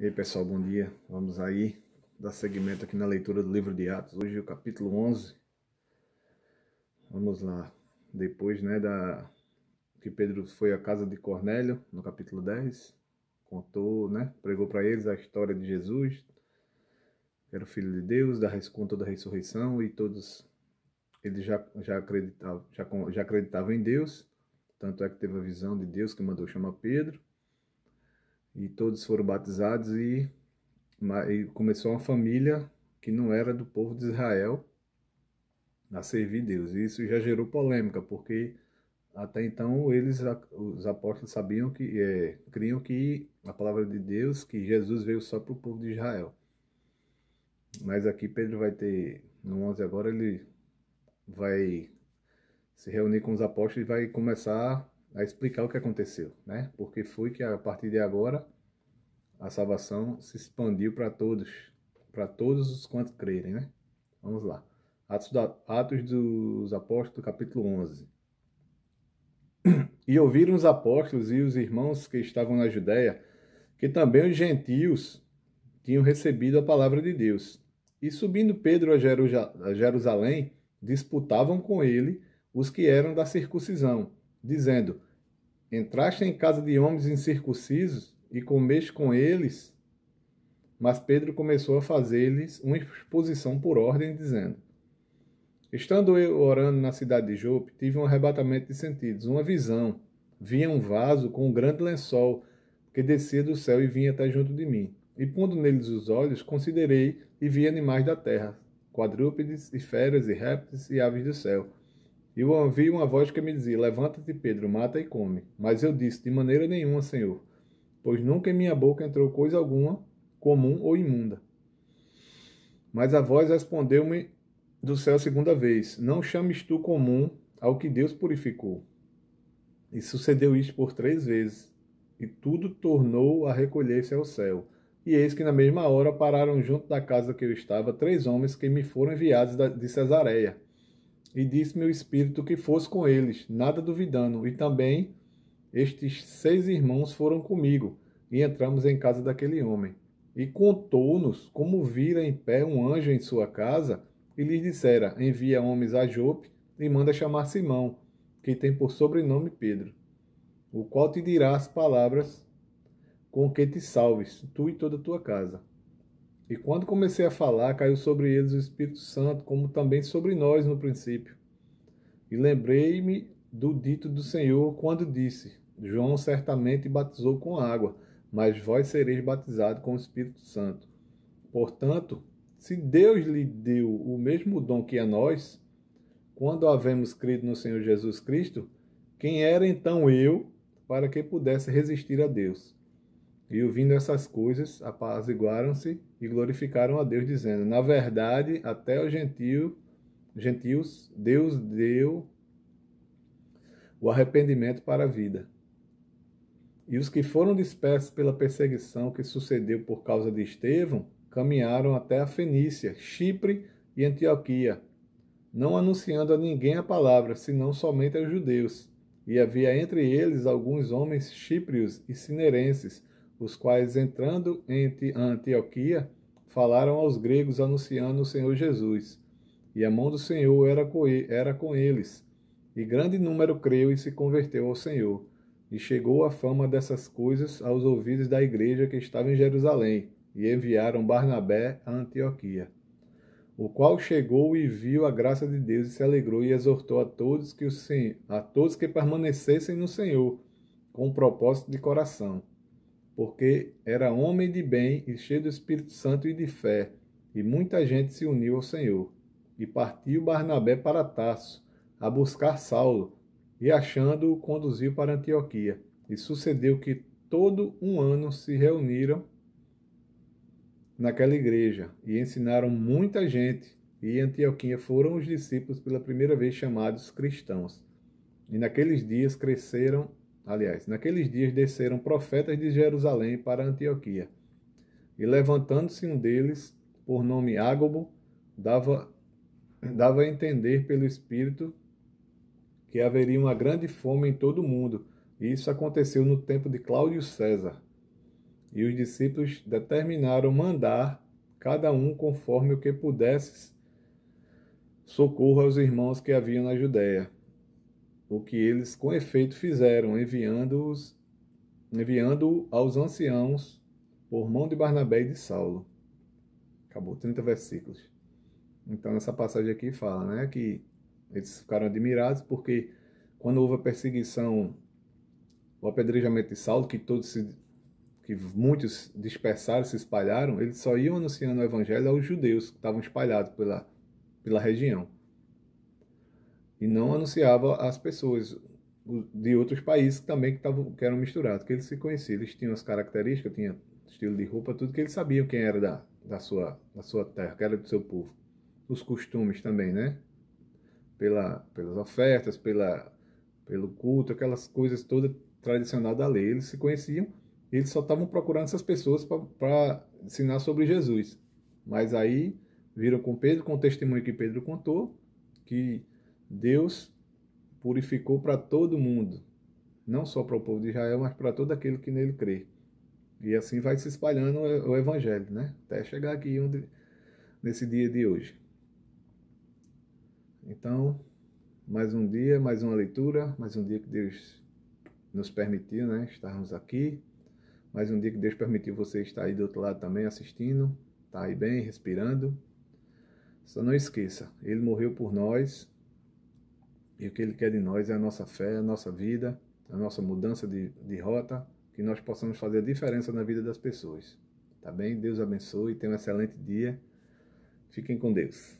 E aí pessoal, bom dia. Vamos aí dar segmento aqui na leitura do livro de Atos. Hoje é o capítulo 11. Vamos lá. Depois, né, da que Pedro foi à casa de Cornélio, no capítulo 10, contou, né, pregou para eles a história de Jesus, era o filho de Deus, da conta da ressurreição e todos eles já já acreditavam, já, já acreditavam em Deus, tanto é que teve a visão de Deus que mandou chamar Pedro e todos foram batizados e, e começou uma família que não era do povo de Israel a servir Deus. E isso já gerou polêmica, porque até então eles, os apóstolos sabiam que, é, criam que a palavra de Deus, que Jesus veio só para o povo de Israel. Mas aqui Pedro vai ter, no 11 agora, ele vai se reunir com os apóstolos e vai começar a explicar o que aconteceu, né? Porque foi que a partir de agora a salvação se expandiu para todos, para todos os quantos crerem, né? Vamos lá. Atos, da, Atos dos Apóstolos, capítulo 11. E ouviram os apóstolos e os irmãos que estavam na Judéia que também os gentios tinham recebido a palavra de Deus. E subindo Pedro a Jerusalém, disputavam com ele os que eram da circuncisão dizendo: Entraste em casa de homens incircuncisos e comeste com eles? Mas Pedro começou a fazer-lhes uma exposição por ordem, dizendo: Estando eu orando na cidade de Jope, tive um arrebatamento de sentidos, uma visão. Vinha um vaso com um grande lençol que descia do céu e vinha até junto de mim. E pondo neles os olhos, considerei e vi animais da terra, quadrúpedes e feras e répteis e aves do céu. E eu ouvi uma voz que me dizia: Levanta-te, Pedro, mata e come. Mas eu disse: De maneira nenhuma, Senhor, pois nunca em minha boca entrou coisa alguma, comum ou imunda. Mas a voz respondeu-me do céu segunda vez: Não chames tu comum ao que Deus purificou. E sucedeu isto por três vezes, e tudo tornou a recolher-se ao céu. E eis que na mesma hora pararam junto da casa que eu estava três homens que me foram enviados de Cesareia e disse meu espírito que fosse com eles, nada duvidando. E também estes seis irmãos foram comigo, e entramos em casa daquele homem. E contou-nos como vira em pé um anjo em sua casa, e lhes dissera: Envia homens a Jope e manda chamar Simão, que tem por sobrenome Pedro, o qual te dirá as palavras com que te salves, tu e toda a tua casa. E quando comecei a falar, caiu sobre eles o Espírito Santo, como também sobre nós no princípio. E lembrei-me do dito do Senhor quando disse: João certamente batizou com água, mas vós sereis batizados com o Espírito Santo. Portanto, se Deus lhe deu o mesmo dom que a nós, quando havemos crido no Senhor Jesus Cristo, quem era então eu para que pudesse resistir a Deus? E ouvindo essas coisas, apaziguaram-se e glorificaram a Deus, dizendo: Na verdade, até os gentio, gentios, Deus deu o arrependimento para a vida. E os que foram dispersos pela perseguição que sucedeu por causa de Estevão caminharam até a Fenícia, Chipre e Antioquia, não anunciando a ninguém a palavra, senão somente aos judeus. E havia entre eles alguns homens chíprios e cinerenses os quais, entrando em Antioquia, falaram aos gregos anunciando o Senhor Jesus. E a mão do Senhor era com eles, e grande número creu e se converteu ao Senhor. E chegou a fama dessas coisas aos ouvidos da igreja que estava em Jerusalém, e enviaram Barnabé a Antioquia. O qual chegou e viu a graça de Deus e se alegrou e exortou a todos que o a todos que permanecessem no Senhor, com propósito de coração porque era homem de bem e cheio do Espírito Santo e de fé, e muita gente se uniu ao Senhor. E partiu Barnabé para Tarso, a buscar Saulo, e achando-o, conduziu para Antioquia. E sucedeu que todo um ano se reuniram naquela igreja e ensinaram muita gente, e em Antioquia foram os discípulos pela primeira vez chamados cristãos. E naqueles dias cresceram Aliás, naqueles dias desceram profetas de Jerusalém para Antioquia. E levantando-se um deles, por nome Ágobo, dava, dava a entender pelo Espírito que haveria uma grande fome em todo o mundo, e isso aconteceu no tempo de Cláudio César. E os discípulos determinaram mandar cada um conforme o que pudesse socorro aos irmãos que haviam na Judéia o que eles com efeito fizeram, enviando-os enviando aos anciãos por mão de Barnabé e de Saulo. Acabou 30 versículos. Então nessa passagem aqui fala, né, que eles ficaram admirados porque quando houve a perseguição, o apedrejamento de Saulo, que todos se, que muitos dispersaram, se espalharam, eles só iam anunciando o evangelho aos judeus que estavam espalhados pela pela região e não anunciava às pessoas de outros países também que, tavam, que eram misturados, que eles se conheciam, eles tinham as características, tinham estilo de roupa, tudo que eles sabiam quem era da, da, sua, da sua terra, que era do seu povo. Os costumes também, né? Pela, pelas ofertas, pela, pelo culto, aquelas coisas todas tradicionais da lei. Eles se conheciam e eles só estavam procurando essas pessoas para ensinar sobre Jesus. Mas aí viram com Pedro, com o testemunho que Pedro contou, que Deus purificou para todo mundo, não só para o povo de Israel, mas para todo aquele que nele crê. E assim vai se espalhando o evangelho, né? Até chegar aqui onde, nesse dia de hoje. Então, mais um dia, mais uma leitura, mais um dia que Deus nos permitiu, né? Estarmos aqui. Mais um dia que Deus permitiu você estar aí do outro lado também assistindo, tá aí bem, respirando. Só não esqueça, ele morreu por nós, e o que Ele quer de nós é a nossa fé, a nossa vida, a nossa mudança de, de rota, que nós possamos fazer a diferença na vida das pessoas. Tá bem? Deus abençoe, tenha um excelente dia. Fiquem com Deus.